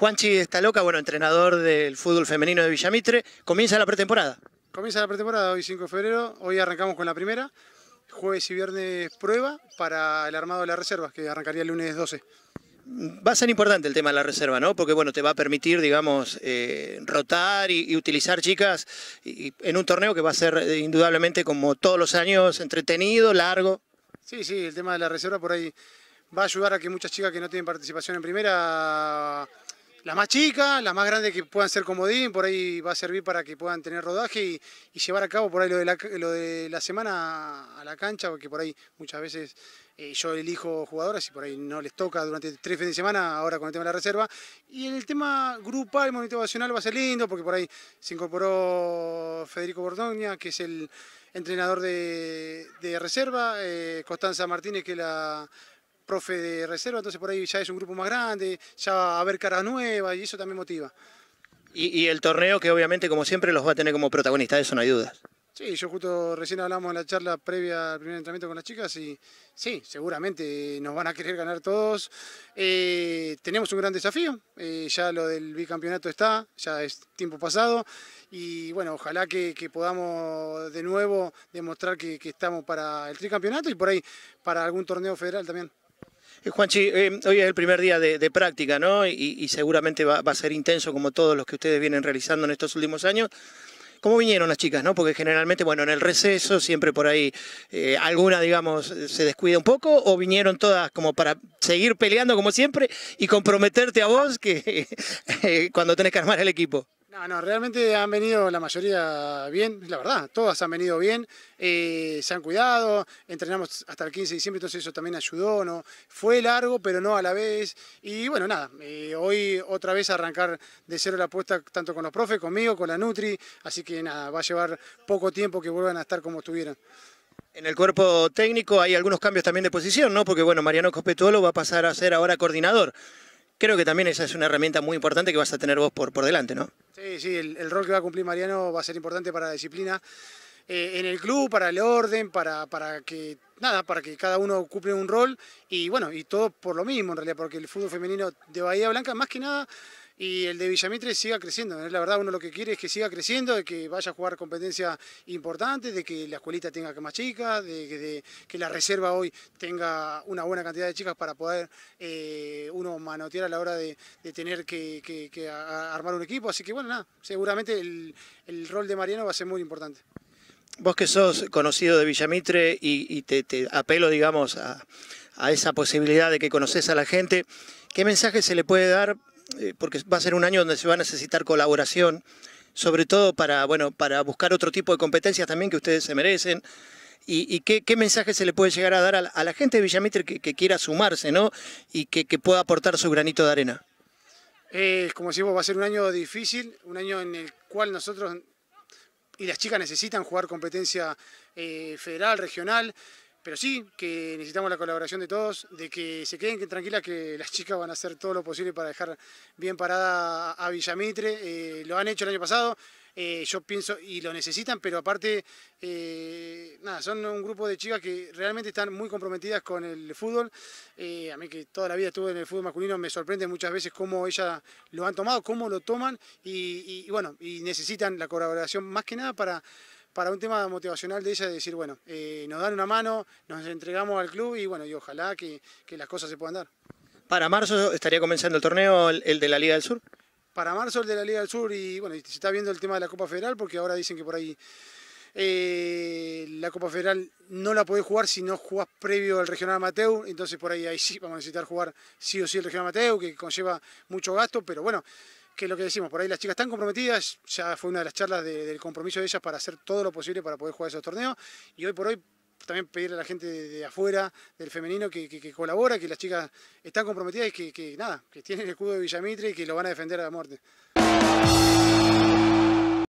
Juanchi está loca, bueno, entrenador del fútbol femenino de Villamitre. Comienza la pretemporada. Comienza la pretemporada hoy 5 de febrero. Hoy arrancamos con la primera. Jueves y viernes prueba para el armado de las reservas, que arrancaría el lunes 12. Va a ser importante el tema de la reserva, ¿no? Porque, bueno, te va a permitir, digamos, eh, rotar y, utilizar chicas en un torneo que va a ser eh, indudablemente, como todos los años, entretenido, largo. Sí, sí, el tema de la reserva por ahí va a ayudar a que muchas chicas que no tienen participación en primera las más chicas, las más grandes que puedan ser comodín, por ahí va a servir para que puedan tener rodaje y, llevar a cabo por ahí lo de, la, semana a la cancha, porque por ahí muchas veces eh, yo elijo jugadoras y por ahí no les toca durante tres fines de semana, ahora con el tema de la reserva. Y en el tema grupal, nacional va a ser lindo, porque por ahí se incorporó Federico Bordoña, que es el entrenador de, reserva, eh, Constanza Martínez, que es la profe de reserva, entonces por ahí ya es un grupo más grande, ya va a haber caras nuevas y eso también motiva. Y, el torneo que obviamente como siempre los va a tener como protagonistas, eso no hay dudas. Sí, yo justo recién hablamos en la charla previa al primer entrenamiento con las chicas y sí, seguramente nos van a querer ganar todos. Eh, tenemos un gran desafío, eh, ya lo del bicampeonato está, ya es tiempo pasado y bueno, ojalá que, podamos de nuevo demostrar que estamos para el tricampeonato y por ahí para algún torneo federal también. Eh, Juanchi, eh, hoy es el primer día de, práctica, ¿no? Y, seguramente va, a ser intenso como todos los que ustedes vienen realizando en estos últimos años. ¿Cómo vinieron las chicas, no? Porque generalmente, bueno, en el receso siempre por ahí eh, alguna, digamos, se descuida un poco o vinieron todas como para seguir peleando como siempre y comprometerte a vos que cuando tenés que armar el equipo. No, no, realmente han venido la mayoría bien, la verdad, todas han venido bien, eh, se han cuidado, entrenamos hasta el 15 de diciembre, entonces eso también ayudó, ¿no? Fue largo, pero no a la vez, y bueno, nada, eh, hoy otra vez arrancar de cero la apuesta tanto con los profes, conmigo, con la Nutri, así que nada, va a llevar poco tiempo que vuelvan a estar como estuvieran. En el cuerpo técnico hay algunos cambios también de posición, ¿no? Porque, bueno, Mariano Cospetuolo va a pasar a ser ahora coordinador. Creo que también esa es una herramienta muy importante que vas a tener vos por, por delante, ¿no? Sí, el, rol que va a cumplir Mariano va a ser importante para la disciplina eh, en el club, para el orden, para, para que nada, para que cada uno cumpla un rol y bueno, y todo por lo mismo en realidad, porque el fútbol femenino de Bahía Blanca más que nada y el de Villamitre siga creciendo. ¿eh? La verdad, uno lo que quiere es que siga creciendo, de que vaya a jugar competencias importantes, de que la escuelita tenga más chicas, de, que la reserva hoy tenga una buena cantidad de chicas para poder eh, uno manotear a la hora de, tener que, armar un equipo. Así que bueno, nada, seguramente el, rol de Mariano va a ser muy importante. Vos que sos conocido de Villamitre y, te, apelo, digamos, a, a, esa posibilidad de que conoces a la gente, ¿qué mensaje se le puede dar eh, porque va a ser un año donde se va a necesitar colaboración, sobre todo para, bueno, para buscar otro tipo de competencias también que ustedes se merecen. ¿Y, qué, mensaje se le puede llegar a dar a la, gente de Villamitre que, quiera sumarse ¿no? y que, pueda aportar su granito de arena? como decimos, va a ser un año difícil, un año en el cual nosotros y las chicas necesitan jugar competencia eh, federal, regional pero sí que necesitamos la colaboración de todos, de que se queden tranquilas que las chicas van a hacer todo lo posible para dejar bien parada a Villamitre. Eh, lo han hecho el año pasado, eh, yo pienso, y lo necesitan, pero aparte, eh, nada, son un grupo de chicas que realmente están muy comprometidas con el fútbol. a mí que toda la vida estuve en el fútbol masculino, me sorprende muchas veces cómo ellas lo han tomado, cómo lo toman, y bueno, y necesitan la colaboración más que nada para para un tema motivacional de ella, decir, bueno, eh, nos dan una mano, nos entregamos al club y bueno, y ojalá que, las cosas se puedan dar. ¿Para marzo estaría comenzando el torneo, el de la Liga del Sur? Para marzo el de la Liga del Sur y bueno, se está viendo el tema de la Copa Federal porque ahora dicen que por ahí eh, la Copa Federal no la podés jugar si no jugás previo al Regional Amateur, entonces por ahí, ahí sí vamos a necesitar jugar sí o sí el Regional Amateur, que conlleva mucho gasto, pero bueno, que es lo que decimos, por ahí las chicas están comprometidas, ya fue una de las charlas del compromiso de ellas para hacer todo lo posible para poder jugar esos torneos y hoy por hoy también pedirle a la gente de, afuera, del femenino, que, que, que, colabora, que las chicas están comprometidas y que, nada, que tienen el escudo de Villamitre y que lo van a defender a la muerte.